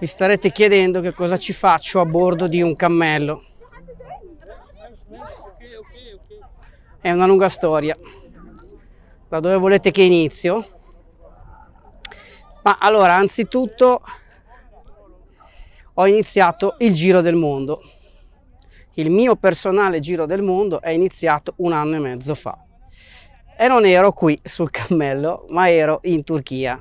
Vi starete chiedendo che cosa ci faccio a bordo di un cammello. È una lunga storia. Da dove volete che inizio? Ma allora, anzitutto ho iniziato il giro del mondo. Il mio personale giro del mondo è iniziato un anno e mezzo fa. E non ero qui sul cammello, ma ero in Turchia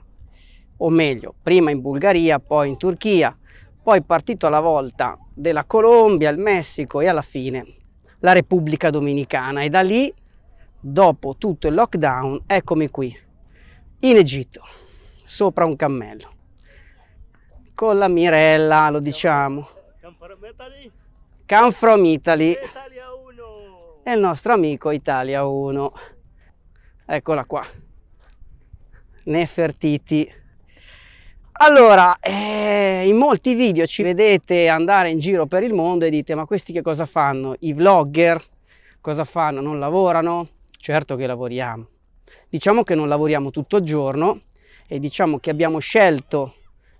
o meglio, prima in Bulgaria, poi in Turchia, poi partito alla volta della Colombia, il Messico e alla fine la Repubblica Dominicana e da lì, dopo tutto il lockdown, eccomi qui, in Egitto, sopra un cammello, con la Mirella, lo diciamo. Can from Italy. E il nostro amico Italia 1. Eccola qua. Nefertiti. Allora, eh, in molti video ci vedete andare in giro per il mondo e dite ma questi che cosa fanno? I vlogger cosa fanno? Non lavorano? Certo che lavoriamo. Diciamo che non lavoriamo tutto il giorno e diciamo che abbiamo scelto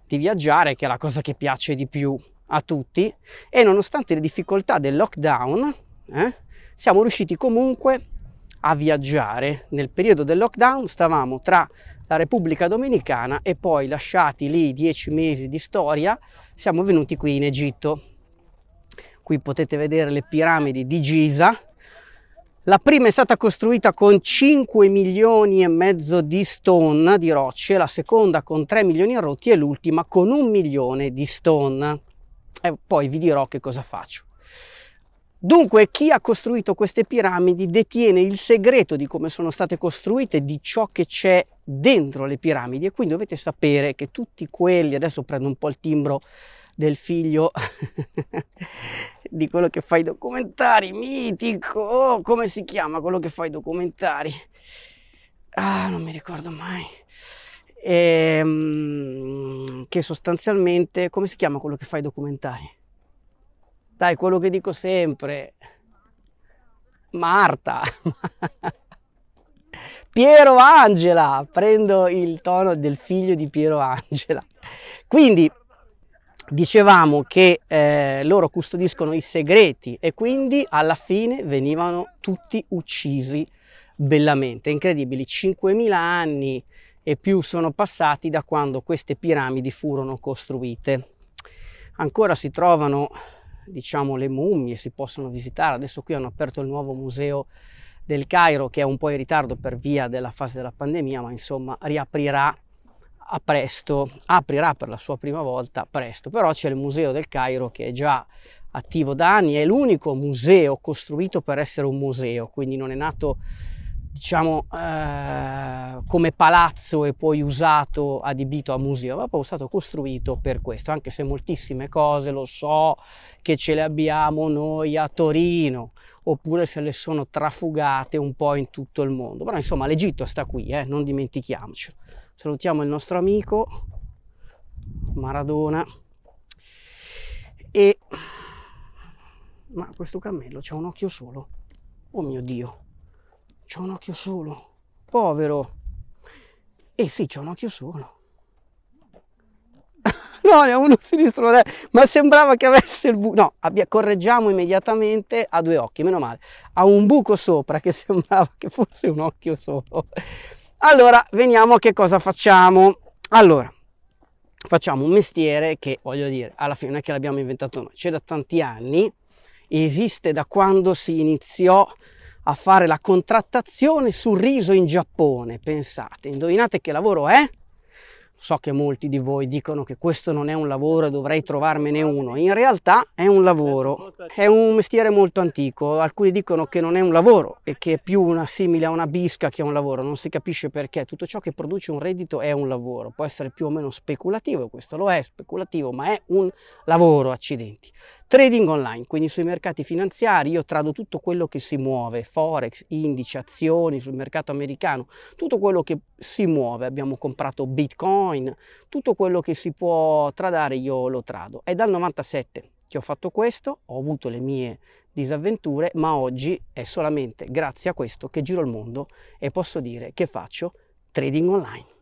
di viaggiare che è la cosa che piace di più a tutti e nonostante le difficoltà del lockdown eh, siamo riusciti comunque a viaggiare. Nel periodo del lockdown stavamo tra la Repubblica Dominicana e poi lasciati lì dieci mesi di storia siamo venuti qui in Egitto. Qui potete vedere le piramidi di Giza. La prima è stata costruita con 5 milioni e mezzo di stone, di rocce, la seconda con 3 milioni rotti e l'ultima con un milione di stone. E poi vi dirò che cosa faccio. Dunque, chi ha costruito queste piramidi detiene il segreto di come sono state costruite, di ciò che c'è dentro le piramidi e quindi dovete sapere che tutti quelli, adesso prendo un po' il timbro del figlio di quello che fa i documentari, mitico, oh, come si chiama quello che fa i documentari? Ah, non mi ricordo mai. E, ehm, che sostanzialmente, come si chiama quello che fa i documentari? Dai, quello che dico sempre, Marta. Piero Angela, prendo il tono del figlio di Piero Angela. Quindi dicevamo che eh, loro custodiscono i segreti e quindi alla fine venivano tutti uccisi bellamente, incredibili, 5.000 anni e più sono passati da quando queste piramidi furono costruite. Ancora si trovano, diciamo, le mummie, si possono visitare, adesso qui hanno aperto il nuovo museo del Cairo che è un po' in ritardo per via della fase della pandemia, ma insomma riaprirà a presto, aprirà per la sua prima volta presto. Però c'è il Museo del Cairo che è già attivo da anni, è l'unico museo costruito per essere un museo, quindi non è nato diciamo, eh, come palazzo e poi usato, adibito a museo, ma proprio stato costruito per questo, anche se moltissime cose lo so che ce le abbiamo noi a Torino, oppure se le sono trafugate un po' in tutto il mondo. Però insomma l'Egitto sta qui, eh, non dimentichiamoci. Salutiamo il nostro amico Maradona e... Ma questo cammello c'ha un occhio solo. Oh mio Dio! C'ho un occhio solo. Povero. Eh sì, c'ho un occhio solo. no, ne ha uno sinistro, ma sembrava che avesse il buco. No, abbia, correggiamo immediatamente, ha due occhi, meno male. Ha un buco sopra che sembrava che fosse un occhio solo. Allora, veniamo a che cosa facciamo. Allora, facciamo un mestiere che, voglio dire, alla fine non è che l'abbiamo inventato noi, c'è da tanti anni, esiste da quando si iniziò a fare la contrattazione sul riso in Giappone. Pensate, indovinate che lavoro è? So che molti di voi dicono che questo non è un lavoro e dovrei trovarmene uno. In realtà è un lavoro, è un mestiere molto antico. Alcuni dicono che non è un lavoro e che è più una simile a una bisca che a un lavoro. Non si capisce perché. Tutto ciò che produce un reddito è un lavoro. Può essere più o meno speculativo, questo lo è speculativo, ma è un lavoro, accidenti. Trading online, quindi sui mercati finanziari, io trado tutto quello che si muove, forex, indici, azioni, sul mercato americano, tutto quello che si muove, abbiamo comprato bitcoin, tutto quello che si può tradare io lo trado. È dal 97 che ho fatto questo, ho avuto le mie disavventure, ma oggi è solamente grazie a questo che giro il mondo e posso dire che faccio trading online.